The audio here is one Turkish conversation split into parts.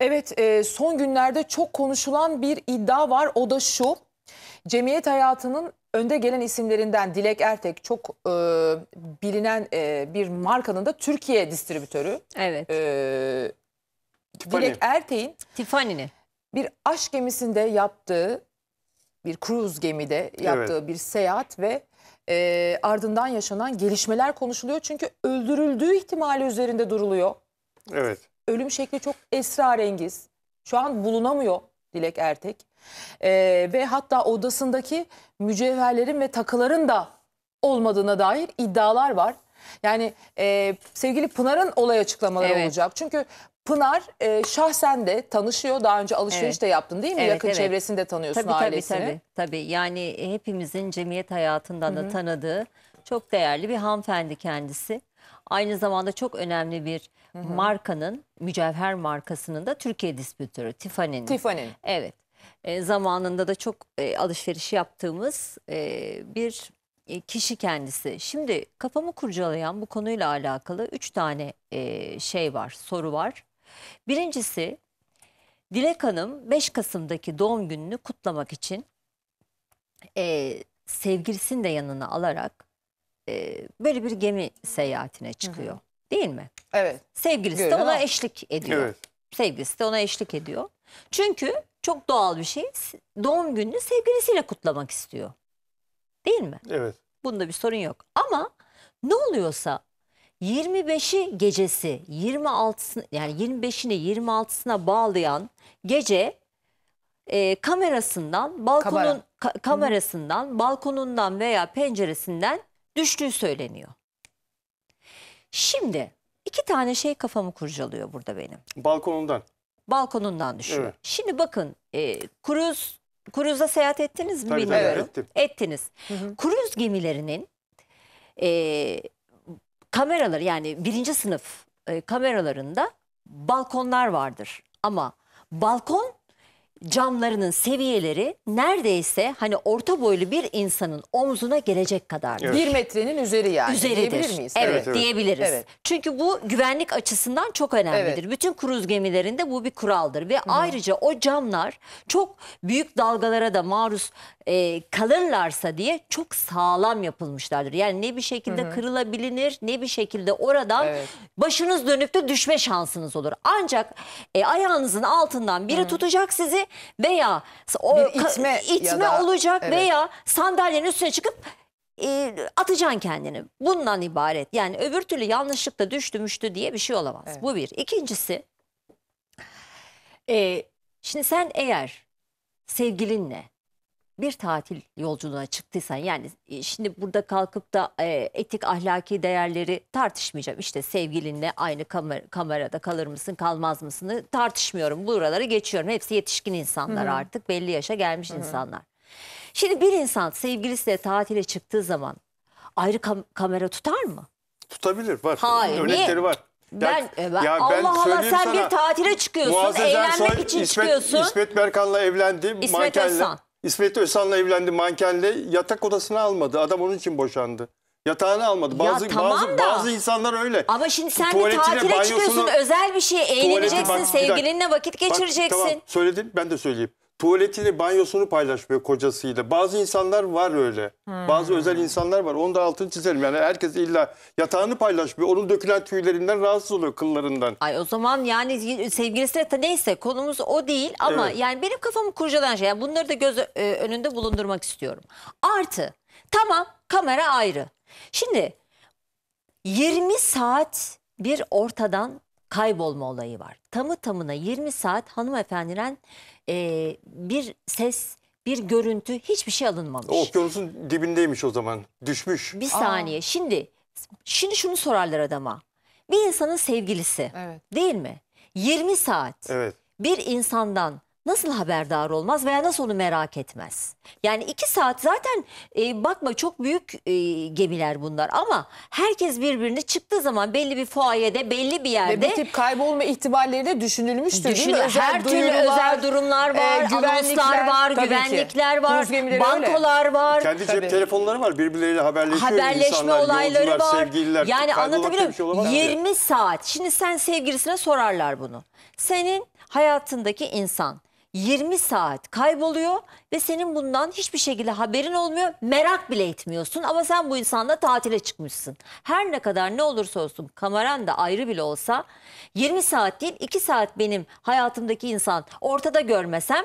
Evet e, son günlerde çok konuşulan bir iddia var o da şu. Cemiyet hayatının önde gelen isimlerinden Dilek Ertek çok e, bilinen e, bir markanın da Türkiye distribütörü. Evet. E, Dilek Ertek'in Tiffany'nin bir aşk gemisinde yaptığı bir cruise gemide yaptığı evet. bir seyahat ve e, ardından yaşanan gelişmeler konuşuluyor. Çünkü öldürüldüğü ihtimali üzerinde duruluyor. Evet ölüm şekli çok esrarengiz. Şu an bulunamıyor Dilek Ertek. Ee, ve hatta odasındaki mücevherlerin ve takıların da olmadığına dair iddialar var. Yani e, sevgili Pınar'ın olay açıklamaları evet. olacak. Çünkü Pınar e, şahsen de tanışıyor. Daha önce alışveriş evet. de yaptın değil mi? Evet, Yakın evet. çevresinde tanıyorsun tabii, ailesini. Tabii tabii. Tabii yani hepimizin cemiyet hayatından Hı -hı. da tanıdığı çok değerli bir hanımefendi kendisi. Aynı zamanda çok önemli bir Hı -hı. markanın, mücevher markasının da Türkiye distribütörü Tiffany'nin. Tiffany'nin. Evet. E, zamanında da çok e, alışveriş yaptığımız e, bir e, kişi kendisi. Şimdi kafamı kurcalayan bu konuyla alakalı üç tane e, şey var, soru var. Birincisi Dilek Hanım 5 Kasım'daki doğum gününü kutlamak için e, sevgilisini de yanına alarak e, böyle bir gemi seyahatine çıkıyor. Hı hı. Değil mi? Evet. Sevgilisi Görün de ona ama. eşlik ediyor. Evet. Sevgilisi de ona eşlik ediyor. Çünkü çok doğal bir şey doğum gününü sevgilisiyle kutlamak istiyor. Değil mi? Evet. Bunda bir sorun yok. Ama ne oluyorsa 25'i gecesi 26'sını yani 25'ini 26'sına bağlayan gece e, kamerasından balkonun ka kamerasından balkonundan veya penceresinden düştüğü söyleniyor. Şimdi iki tane şey kafamı kurcalıyor burada benim. Balkonundan. Balkonundan düşüyor. Evet. Şimdi bakın e, kruz, kruzda seyahat ettiniz mi tabii, bilmiyorum. Tabii, ettim. Ettiniz. Hı hı. Kruz gemilerinin e, kameraları yani birinci sınıf e, kameralarında balkonlar vardır. Ama balkon camlarının seviyeleri neredeyse hani orta boylu bir insanın omzuna gelecek kadar. Evet. Bir metrenin üzeri yani. Üzeridir. Diyebilir miyiz? Evet, evet, diyebiliriz. Evet. Çünkü bu güvenlik açısından çok önemlidir. Evet. Bütün kruz gemilerinde bu bir kuraldır. Ve Hı. ayrıca o camlar çok büyük dalgalara da maruz e, kalırlarsa diye çok sağlam yapılmışlardır. Yani ne bir şekilde Hı -hı. kırılabilir ne bir şekilde oradan evet. başınız dönüp de düşme şansınız olur. Ancak e, ayağınızın altından biri -hı. tutacak sizi veya o Bir itme ya da- olacak evet. veya sandalyenin üstüne çıkıp e, atacaksın kendini. Bundan ibaret. Yani öbür türlü yanlışlıkla düştü müştü diye bir şey olamaz. Evet. Bu bir. İkincisi e, şimdi sen eğer sevgilinle bir tatil yolculuğuna çıktıysan yani e, şimdi burada kalkıp da e, etik ahlaki değerleri tartışmayacağım. İşte sevgilinle aynı kamer kamerada kalır mısın kalmaz mısın e, tartışmıyorum. Buraları geçiyorum. Hepsi yetişkin insanlar Hı -hı. artık belli yaşa gelmiş Hı -hı. insanlar. Şimdi bir insan sevgilisiyle tatile çıktığı zaman ayrı kam kamera tutar mı? Tutabilir var. Hayır, Örnekleri var. Ben, e, ben, ya ben Allah Allah sen sana, bir tatile çıkıyorsun, eğlenmek için İsmet, çıkıyorsun. İsmet Berkan'la evlendi. İsmet mankenle. Özsan. İsmet Özal'la evlendi mankenle yatak odasını almadı. Adam onun için boşandı. Yatağını almadı. Bazı tamam bazı, da. bazı insanlar öyle. Ama şimdi sen de Tuvaletine, tatile çıkıyorsun özel bir şey eğleneceksin sevgilinle vakit Bak, geçireceksin. tamam söyledim ben de söyleyeyim tuvaletini, banyosunu paylaşmıyor kocasıyla. Bazı insanlar var öyle. Hmm. Bazı özel insanlar var. Onu da altını çizelim. Yani herkes illa yatağını paylaşmıyor. Onun dökülen tüylerinden rahatsız oluyor kıllarından. Ay o zaman yani sevgilisi de neyse konumuz o değil ama evet. yani benim kafamı kurcalayan şey. Yani bunları da göz e, önünde bulundurmak istiyorum. Artı tamam kamera ayrı. Şimdi 20 saat bir ortadan kaybolma olayı var. Tamı tamına 20 saat hanımefendiren e, bir ses, bir görüntü hiçbir şey alınmamış. O okyanusun dibindeymiş o zaman. Düşmüş. Bir saniye. Şimdi şimdi şunu sorarlar adama. Bir insanın sevgilisi Evet. değil mi? 20 saat Evet. bir insandan nasıl haberdar olmaz veya nasıl onu merak etmez? Yani iki saat zaten e, bakma çok büyük e, gemiler bunlar ama herkes birbirine çıktığı zaman belli bir fuayede belli bir yerde. Ve bu tip kaybolma ihtimalleri de düşünülmüştür Düşünün, değil mi? Özel her türlü özel durumlar e, var, e, güvenlikler var, güvenlikler ki. var, bankolar öyle. var. Kendi tabii. cep telefonları var birbirleriyle haberleşiyor Haberleşme insanlar, olayları yolcular, var. sevgililer. Yani anlatabiliyor şey muyum? Şey 20 saat. Şimdi sen sevgilisine sorarlar bunu. Senin hayatındaki insan 20 saat kayboluyor ve senin bundan hiçbir şekilde haberin olmuyor. Merak bile etmiyorsun ama sen bu insanla tatile çıkmışsın. Her ne kadar ne olursa olsun kameran da ayrı bile olsa 20 saat değil 2 saat benim hayatımdaki insan ortada görmesem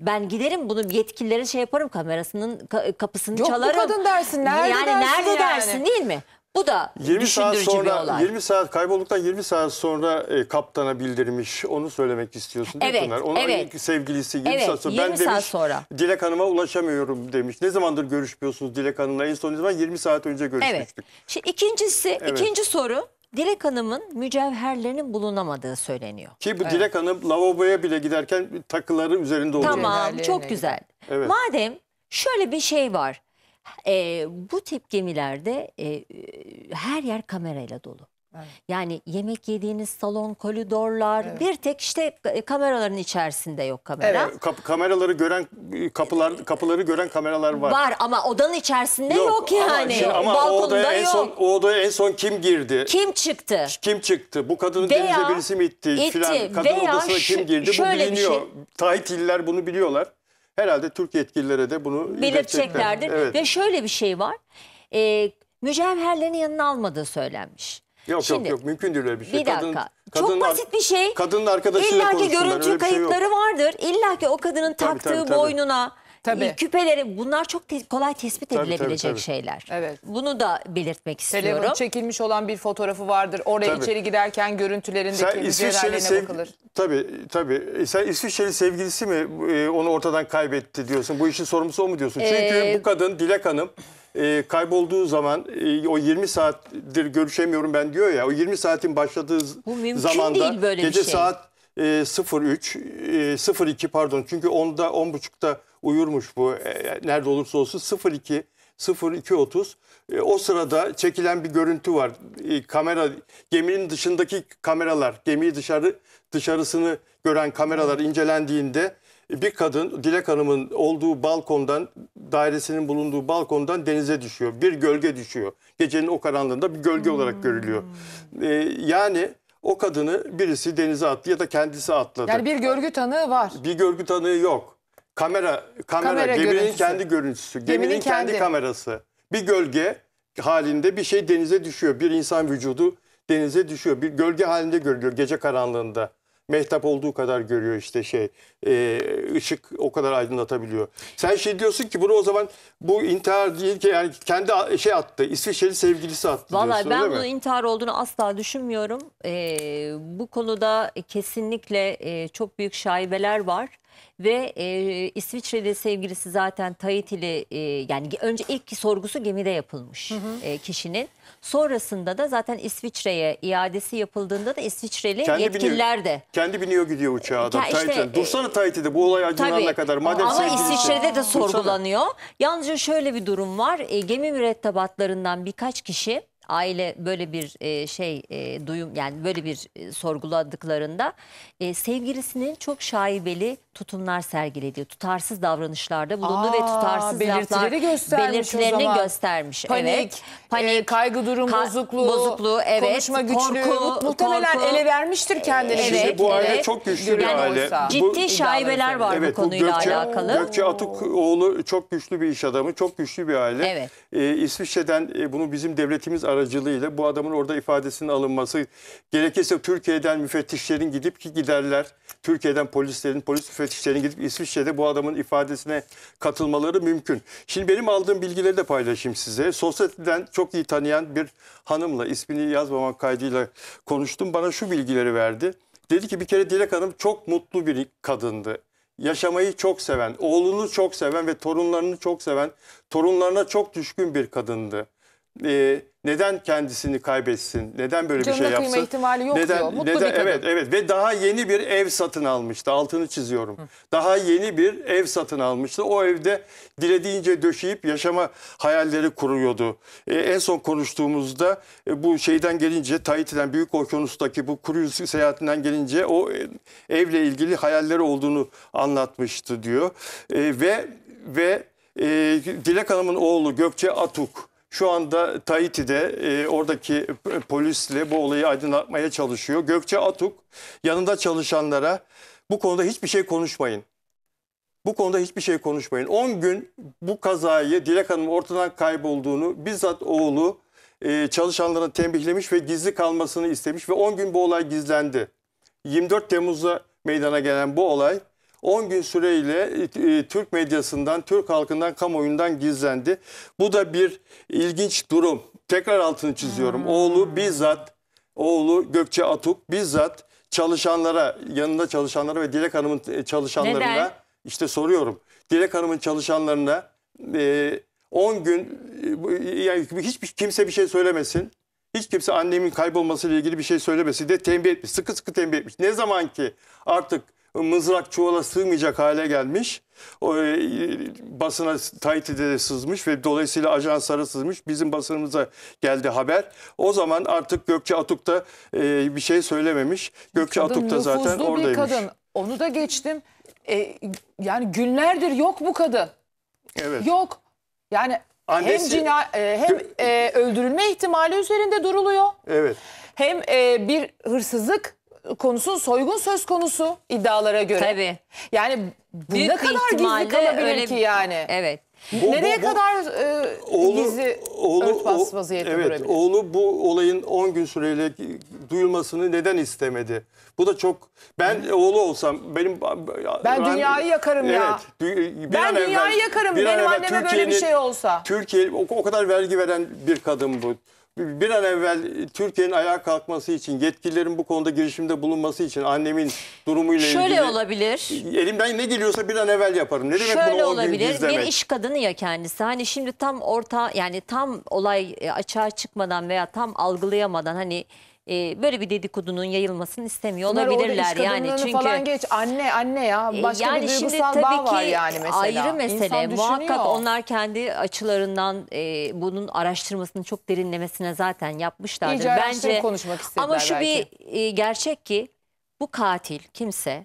ben giderim bunu yetkililere şey yaparım kamerasının kapısını Yok, çalarım. Yok bu kadın dersin nerede yani, dersin nerede yani? dersin değil mi? Bu da 20 saat sonra bir olay. 20 saat kaybolduktan 20 saat sonra e, kaptana bildirmiş. Onu söylemek istiyorsun değil mi Pınar? Onun evet. sevgilisi 20 evet, saat sonra 20 ben saat demiş sonra. Dilek Hanım'a ulaşamıyorum demiş. Ne zamandır görüşmüyorsunuz Dilek Hanım'la? En son zaman 20 saat önce görüşmüştük. Evet. Şimdi ikincisi evet. ikinci soru Dilek Hanım'ın mücevherlerinin bulunamadığı söyleniyor. Ki bu evet. Dilek Hanım lavaboya bile giderken takıları üzerinde oluyor. Tamam çok güzel. Evet. Madem şöyle bir şey var. E, bu tip gemilerde e, her yer kamerayla dolu. Evet. Yani yemek yediğiniz salon, koridorlar evet. bir tek işte kameraların içerisinde yok kamera. Evet. Kap kameraları gören kapılar kapıları gören kameralar var. Var ama odanın içerisinde yok, yok yani. Ama, şimdi, ama Balkonda o odaya yok. en son o odaya en son kim girdi? Kim çıktı? Kim çıktı? Bu kadının veya, denize birisi mi itti? itti. Filan. Kadın veya odasına kim girdi? Bu biliniyor. Şey... Tahitililer bunu biliyorlar. Herhalde Türk yetkililere de bunu belirteceklerdir. Evet. Ve şöyle bir şey var. E, ee, mücevherlerini yanına almadığı söylenmiş. Yok Şimdi, yok yok mümkün değil öyle bir şey. Bir dakika. Kadın, Çok basit bir şey. Kadının arkadaşıyla İlla ki görüntü şey kayıtları şey vardır. İlla ki o kadının tabii, taktığı tabii, tabii. boynuna Tabii. küpeleri bunlar çok te kolay tespit Tabii, edilebilecek tabii. şeyler. Evet. Bunu da belirtmek istiyorum. Telefon çekilmiş olan bir fotoğrafı vardır. Oraya Tabii. içeri giderken görüntülerindeki bir mücadelelerine bakılır. Tabii tabii. Sen İsviçreli sevgilisi mi e, onu ortadan kaybetti diyorsun. Bu işin sorumlusu o mu diyorsun? Çünkü Ee, bu kadın Dilek Hanım e, kaybolduğu zaman e, o 20 saattir görüşemiyorum ben diyor ya. O 20 saatin başladığı Bu zamanda değil böyle bir gece şey. saat e, 03 e, 02 pardon. Çünkü onda 10.30'da uyurmuş bu e, nerede olursa olsun 02 0230 e, o sırada çekilen bir görüntü var. E, kamera geminin dışındaki kameralar, gemiyi dışarı dışarısını gören kameralar incelendiğinde e, bir kadın Dilek Hanım'ın olduğu balkondan dairesinin bulunduğu balkondan denize düşüyor. Bir gölge düşüyor. Gecenin o karanlığında bir gölge hmm. olarak görülüyor. Ee, yani o kadını birisi denize attı ya da kendisi atladı. Yani bir görgü tanığı var. Bir görgü tanığı yok. Kamera, kamera, Kamera geminin görüntüsü. kendi görüntüsü, geminin, Geminin kendi. kamerası. Bir gölge halinde bir şey denize düşüyor. Bir insan vücudu denize düşüyor. Bir gölge halinde görülüyor gece karanlığında. Mehtap olduğu kadar görüyor işte şey e, ışık o kadar aydınlatabiliyor. Sen şey diyorsun ki bunu o zaman bu intihar değil ki yani kendi şey attı İsviçreli sevgilisi attı Vallahi diyorsun ben değil bunun intihar olduğunu asla düşünmüyorum. Ee, bu konuda kesinlikle e, çok büyük şaibeler var. Ve e, İsviçreli sevgilisi zaten Tahitili e, yani önce ilk sorgusu gemide yapılmış hı hı. E, kişinin. Sonrasında da zaten İsviçre'ye iadesi yapıldığında da İsviçreli kendi yetkililer biniyor, de. Kendi biniyor gidiyor uçağa adam Işte, Tahiti'de. Dursana Tahiti'de bu olay aydınlanana kadar. Madem ama İsviçre'de de sorgulanıyor. Dursana. Yalnızca şöyle bir durum var. E, gemi mürettebatlarından birkaç kişi aile böyle bir e, şey e, duyum yani böyle bir e, sorguladıklarında e, sevgilisinin çok şaibeli tutumlar sergilediği, tutarsız davranışlarda bulundu Aa, ve tutarsız belirtileri göstermiş belirtilerini göstermiş. Panik, evet. e, kaygı durum ka- bozukluğu, bozukluğu, evet. konuşma güçlüğü korku, muhtemelen korku. ele vermiştir kendini. Evet, bu aile çok güçlü bir Yani aile. Bu- Ciddi şaibeler var bu konuyla Gökçe, alakalı. Gökçe oğlu çok güçlü bir iş adamı, çok güçlü bir aile. Evet. Ee, İsviçre'den e, bunu bizim devletimiz aracılığıyla aracılığıyla bu adamın orada ifadesinin alınması gerekirse Türkiye'den müfettişlerin gidip ki giderler. Türkiye'den polislerin, polis müfettişlerin gidip İsviçre'de bu adamın ifadesine katılmaları mümkün. Şimdi benim aldığım bilgileri de paylaşayım size. Sosyeteden çok iyi tanıyan bir hanımla ismini yazmamak kaydıyla konuştum. Bana şu bilgileri verdi. Dedi ki bir kere Dilek Hanım çok mutlu bir kadındı yaşamayı çok seven, oğlunu çok seven ve torunlarını çok seven, torunlarına çok düşkün bir kadındı e, neden kendisini kaybetsin? Neden böyle Canına bir şey yapsın? Canına ihtimali yok neden, diyor. Mutlu neden, bir Evet, evet ve daha yeni bir ev satın almıştı. Altını çiziyorum. Hı. Daha yeni bir ev satın almıştı. O evde dilediğince döşeyip yaşama hayalleri kuruyordu. E, en son konuştuğumuzda e, bu şeyden gelince Tahiti'den Büyük Okyanus'taki bu kruz seyahatinden gelince o e, evle ilgili hayalleri olduğunu anlatmıştı diyor. E, ve ve e, Dilek Hanım'ın oğlu Gökçe Atuk şu anda Tahiti'de e, oradaki polisle bu olayı aydınlatmaya çalışıyor. Gökçe Atuk yanında çalışanlara bu konuda hiçbir şey konuşmayın. Bu konuda hiçbir şey konuşmayın. 10 gün bu kazayı Dilek Hanım ortadan kaybolduğunu bizzat oğlu e, çalışanlara tembihlemiş ve gizli kalmasını istemiş ve 10 gün bu olay gizlendi. 24 Temmuz'da meydana gelen bu olay 10 gün süreyle e, Türk medyasından, Türk halkından, kamuoyundan gizlendi. Bu da bir ilginç durum. Tekrar altını çiziyorum. Hmm. Oğlu bizzat, oğlu Gökçe Atuk bizzat çalışanlara, yanında çalışanlara ve Dilek Hanım'ın e, çalışanlarına Neden? işte soruyorum. Dilek Hanım'ın çalışanlarına 10 e, gün yani hiçbir kimse bir şey söylemesin. Hiç kimse annemin kaybolmasıyla ilgili bir şey söylemesi de tembih etmiş. Sıkı sıkı tembih etmiş. Ne zaman ki artık mızrak çuvala sığmayacak hale gelmiş. O, e, basına Tahiti'de de sızmış ve dolayısıyla ajanslara sızmış. Bizim basınımıza geldi haber. O zaman artık Gökçe Atuk da e, bir şey söylememiş. Gökçe kadın Atuk da zaten oradaymış. Bir kadın. Onu da geçtim. E, yani günlerdir yok bu kadın. Evet. Yok. Yani Annesi... hem, cina, e, hem e, öldürülme ihtimali üzerinde duruluyor. Evet. Hem e, bir hırsızlık konusun soygun söz konusu iddialara göre. Tabii. Yani bu ne kadar ihtimalle gizli kalabilir öyle- ki yani? Evet. Bu- Nereye bu- bu- kadar e, gizli örtbas o- vaziyette evet, durabilir? Oğlu bu olayın 10 gün süreyle duyulmasını neden istemedi? Bu da çok ben oğlu olsam benim Ben dünyayı yakarım ya. dü- bir Ben an dünyayı evvel- yakarım, bir benim evvel anneme böyle bir şey olsa. Türkiye o, o kadar vergi veren bir kadın bu bir an evvel Türkiye'nin ayağa kalkması için, yetkililerin bu konuda girişimde bulunması için annemin durumuyla Şöyle ilgili... Şöyle olabilir. Elimden ne geliyorsa bir an evvel yaparım. Ne demek Şöyle bunu olabilir. Bir iş kadını ya kendisi. Hani şimdi tam orta yani tam olay e, açığa çıkmadan veya tam algılayamadan hani e, böyle bir dedikodunun yayılmasını istemiyor Bunlar olabilirler orada yani çünkü falan geç anne anne ya e, başka yani bir şimdi tabii bağ ki var yani mesela. ayrı mesele İnsan muhakkak onlar kendi açılarından e, bunun araştırmasını çok derinlemesine zaten yapmışlardır bence konuşmak ama şu belki. bir e, gerçek ki bu katil kimse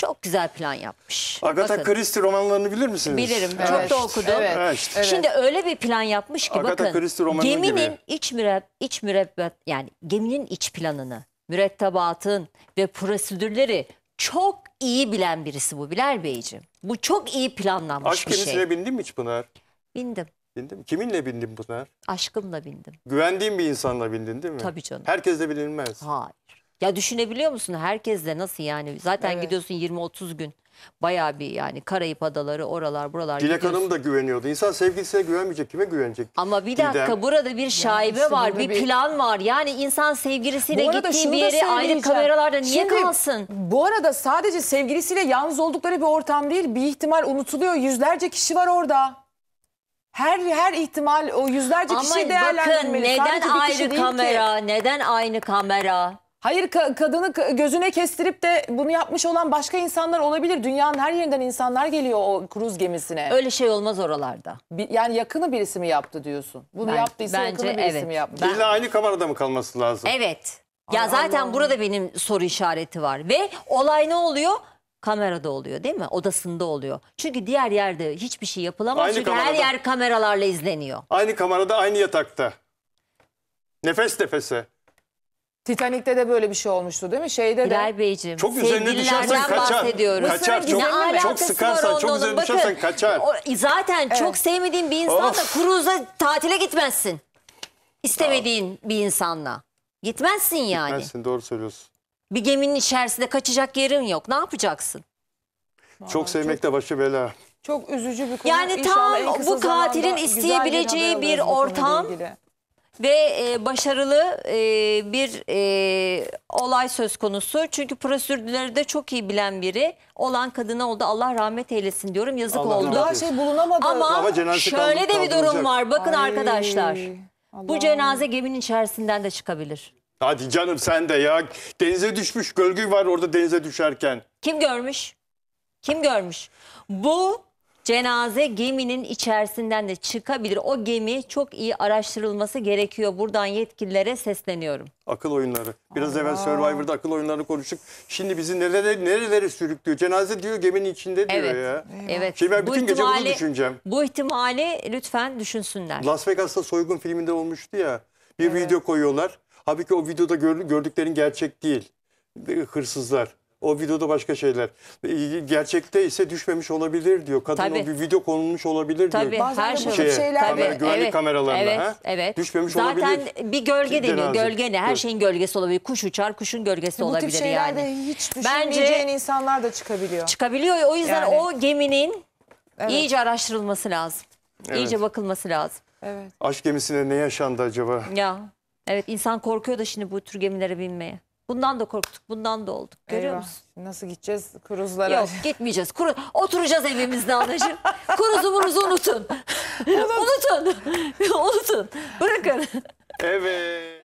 çok güzel plan yapmış. Agatha Bakın. Christie romanlarını bilir misiniz? Bilirim. Evet. Çok da okudum. Evet. Evet. Şimdi öyle bir plan yapmış ki Agatha bakın Christie romanı geminin gibi. iç müret iç mürebbet yani geminin iç planını, mürettebatın ve prosedürleri çok iyi bilen birisi bu Bilal Beyciğim. Bu çok iyi planlanmış Aşk bir şey. Aşk gemisine bindin mi hiç Pınar? Bindim. Bindim. Kiminle bindin Pınar? Aşkımla bindim. Güvendiğin bir insanla bindin değil mi? Tabii canım. Herkesle bilinmez. Hayır. Ya düşünebiliyor musun herkes nasıl yani? Zaten Evet. gidiyorsun 20-30 gün. Bayağı bir yani Karayip Adaları oralar buralar. Dilek Hanım da güveniyordu. İnsan sevgilisine güvenmeyecek. Kime güvenecek? Ama bir dakika Didem. burada bir şaibe işte var, bir, bir- plan var. Yani insan sevgilisiyle gittiği bir yere ayrı söyleyeceğim. kameralarda niye Şimdi, kalsın? Bu arada sadece sevgilisiyle yalnız oldukları bir ortam değil. Bir ihtimal unutuluyor. Yüzlerce kişi var orada. Her her ihtimal o yüzlerce Ama kişiyi bakın neden ayrı değil ki. kamera? Neden aynı kamera? Hayır ka kadını gözüne kestirip de bunu yapmış olan başka insanlar olabilir. Dünyanın her yerinden insanlar geliyor o kruz gemisine. Öyle şey olmaz oralarda. Bir, yani yakını birisi mi yaptı diyorsun? Bunu ben, yaptıysa bence, yakını birisi evet. mi yaptı? Ben... İlla aynı kamerada mı kalması lazım? Evet. Ya zaten Allah burada benim soru işareti var. Ve olay ne oluyor? kamerada oluyor değil mi? Odasında oluyor. Çünkü diğer yerde hiçbir şey yapılamaz. Aynı Çünkü kamerada, her yer kameralarla izleniyor. Aynı kamerada aynı yatakta. Nefes nefese. Titanik'te de böyle bir şey olmuştu değil mi? Şeyde de. Bilal Beyciğim. Çok üzerine düşersen kaçar. bahsediyoruz. Kaçar. Çok, ne alakası çok sıkarsan, çok üzerine düşersen kaçar. o- zaten çok sevmediğin bir insanla Of. cruise'a tatile gitmezsin. İstemediğin bir insanla. Gitmezsin yani. Gitmezsin, doğru söylüyorsun. Bir geminin içerisinde kaçacak yerin yok. Ne yapacaksın? Çok sevmek de başı bela. Çok üzücü bir konu. Yani İnşallah en bu katilin güzel bir isteyebileceği bir ortam ve e, başarılı e, bir e, olay söz konusu. Çünkü prosedürleri de çok iyi bilen biri olan kadına oldu. Allah rahmet eylesin diyorum. Yazık Allah oldu. Daha şey bulunamadı. Ama, Ama şöyle de bir durum var. Bakın Ay, arkadaşlar. Bu cenaze geminin içerisinden de çıkabilir. Hadi canım sen de ya. Denize düşmüş gölge var orada denize düşerken. Kim görmüş? Kim görmüş? Bu Cenaze geminin içerisinden de çıkabilir. O gemi çok iyi araştırılması gerekiyor. Buradan yetkililere sesleniyorum. Akıl oyunları. Biraz evvel Survivor'da akıl oyunlarını konuştuk. Şimdi bizi nerelere, nerelere sürüklüyor? Cenaze diyor geminin içinde diyor Evet. ya. Evet. Şimdi ben bütün gece bunu düşüneceğim. Bu ihtimali lütfen düşünsünler. Las Vegas'ta soygun filminde olmuştu ya. Bir video koyuyorlar. Halbuki o videoda gördüklerin gerçek değil. Hırsızlar. O videoda başka şeyler. E, gerçekte ise düşmemiş olabilir diyor. Kadın Tabii. o bir video konulmuş olabilir Tabii, diyor. Bazen her şey. şeyler. Tabii, kamera, güvenlik evet, kameralarına. Evet, evet. Düşmemiş Zaten olabilir. Zaten bir gölge deniyor. Gölge ne? Her şeyin gölgesi olabilir. Kuş uçar, kuşun gölgesi Bu olabilir tip şeylerde yani. hiç düşünmeyeceğin Bence, insanlar da çıkabiliyor. Çıkabiliyor. O yüzden yani. o geminin evet. iyice araştırılması lazım. Evet. İyice bakılması lazım. Evet. Aşk gemisine ne yaşandı acaba? Ya. Evet insan korkuyor da şimdi bu tür gemilere binmeye. Bundan da korktuk, bundan da olduk. Görüyor Eyvah. musun? Nasıl gideceğiz kuruzlara? Yok gitmeyeceğiz. Kuru, oturacağız evimizde anacığım. Kuruzumunuzu unutun. unutun. unutun. Bırakın. Evet.